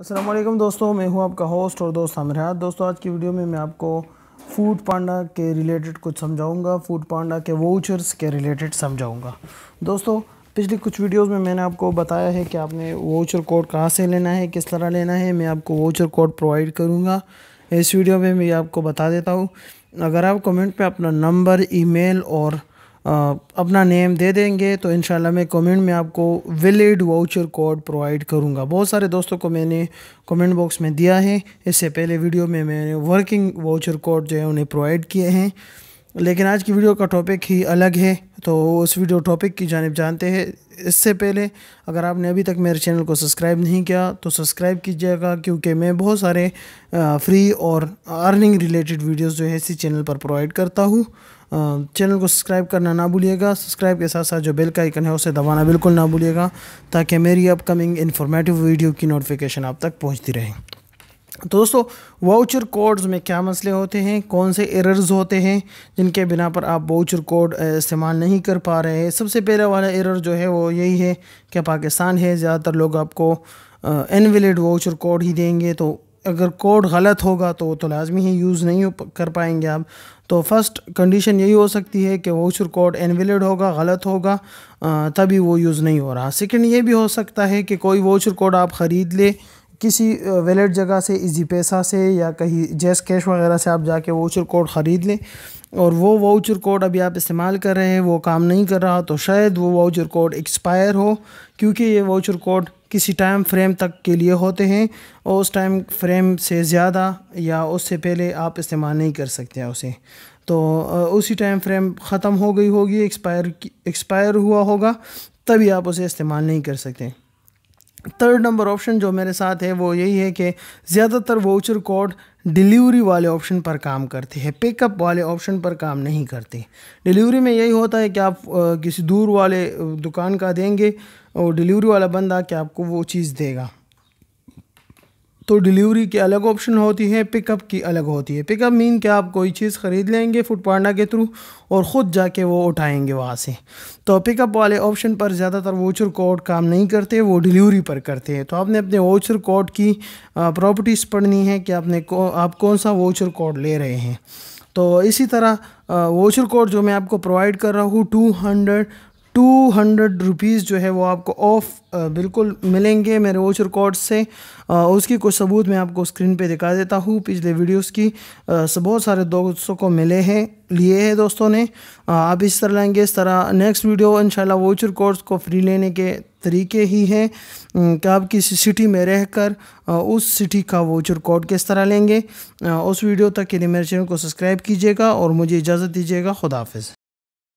असलम दोस्तों मैं हूं आपका होस्ट और दोस्त आमिर दोस्तों आज की वीडियो में मैं आपको फूड पांडा के रिलेटेड कुछ समझाऊंगा फूड पांडा के वाउचर्स के रिलेटेड समझाऊंगा दोस्तों पिछली कुछ वीडियोस में मैंने आपको बताया है कि आपने वाउचर कोड कहाँ से लेना है किस तरह लेना है मैं आपको वाउचर कोड प्रोवाइड करूँगा इस वीडियो में मैं आपको बता देता हूँ अगर आप कमेंट पर अपना नंबर ई और अपना नेम दे देंगे तो इन मैं कमेंट में आपको विलिड वाउचर कोड प्रोवाइड करूँगा बहुत सारे दोस्तों को मैंने कमेंट बॉक्स में दिया है इससे पहले वीडियो में मैंने वर्किंग वाउचर कोड जो है उन्हें प्रोवाइड किए हैं लेकिन आज की वीडियो का टॉपिक ही अलग है तो उस वीडियो टॉपिक की जानब जानते हैं इससे पहले अगर आपने अभी तक मेरे चैनल को सब्सक्राइब नहीं किया तो सब्सक्राइब कीजिएगा क्योंकि मैं बहुत सारे फ्री और अर्निंग रिलेटेड वीडियोस जो है इसी चैनल पर प्रोवाइड करता हूँ चैनल को सब्सक्राइब करना ना भूलिएगा सब्सक्राइब के साथ साथ जो बेल का आइकन है उसे दबाना बिल्कुल ना भूलिएगा ताकि मेरी अपकमिंग इन्फॉर्मेटिव वीडियो की नोटिफिकेशन आप तक पहुँचती रहे तो दोस्तों वाउचर कोड्स में क्या मसले होते हैं कौन से एरर्स होते हैं जिनके बिना पर आप वाउचर कोड इस्तेमाल नहीं कर पा रहे हैं सबसे पहले वाला एरर जो है वो यही है कि पाकिस्तान है ज़्यादातर लोग आपको एनविलेड वाउचर कोड ही देंगे तो अगर कोड गलत होगा तो वो तो लाजमी ही यूज़ नहीं कर पाएंगे आप तो फर्स्ट कंडीशन यही हो सकती है कि वाउचर कोड इनवैलिड होगा गलत होगा तभी वो यूज़ नहीं हो रहा सेकंड ये भी हो सकता है कि कोई वाउचर कोड आप ख़रीद ले किसी वैलेट जगह से इजी पैसा से या कहीं जैस कैश वगैरह से आप जाके वाउचर कोड ख़रीद लें और वो वाउचर कोड अभी आप इस्तेमाल कर रहे हैं वो काम नहीं कर रहा तो शायद वो वाउचर कोड एक्सपायर हो क्योंकि ये वाउचर कोड किसी टाइम फ्रेम तक के लिए होते हैं और उस टाइम फ्रेम से ज़्यादा या उससे पहले आप इस्तेमाल नहीं कर सकते हैं उसे तो उसी टाइम फ्रेम ख़त्म हो गई होगी एक्सपायर एक्सपायर हुआ होगा तभी आप उसे इस्तेमाल नहीं कर सकते थर्ड नंबर ऑप्शन जो मेरे साथ है वो यही है कि ज़्यादातर वाउचर कोड डिलीवरी वाले ऑप्शन पर काम करते हैं पिकअप वाले ऑप्शन पर काम नहीं करते डिलीवरी में यही होता है कि आप किसी दूर वाले दुकान का देंगे और डिलीवरी वाला बंदा कि आपको वो चीज़ देगा तो डिलीवरी की अलग ऑप्शन होती है पिकअप की अलग होती है पिकअप मीन कि आप कोई चीज़ ख़रीद लेंगे फूड पांडा के थ्रू और ख़ुद जाके वो उठाएंगे वहाँ से तो पिकअप वाले ऑप्शन पर ज़्यादातर वोचर कोड काम नहीं करते वो डिलीवरी पर करते हैं तो आपने अपने वोचर कोड की प्रॉपर्टीज़ पढ़नी है कि आपने को, आप कौन सा वोचर कोड ले रहे हैं तो इसी तरह वोचर कोड जो मैं आपको प्रोवाइड कर रहा हूँ two hundred two hundred rupees जो है वो आपको ऑफ बिल्कुल मिलेंगे मेरे ओचर कोड से आ, उसकी कुछ सबूत मैं आपको स्क्रीन पे दिखा देता हूँ पिछले वीडियोस की बहुत सारे दोस्तों को मिले हैं लिए हैं दोस्तों ने आ, आप इस तरह लेंगे इस तरह नेक्स्ट वीडियो शाला वोचर कोर्स को फ्री लेने के तरीके ही हैं कि आप किसी सिटी में रहकर उस सिटी का वोचर कोड किस तरह लेंगे उस वीडियो तक के लिए मेरे चैनल को सब्सक्राइब कीजिएगा और मुझे इजाज़त दीजिएगा खुदाफिज़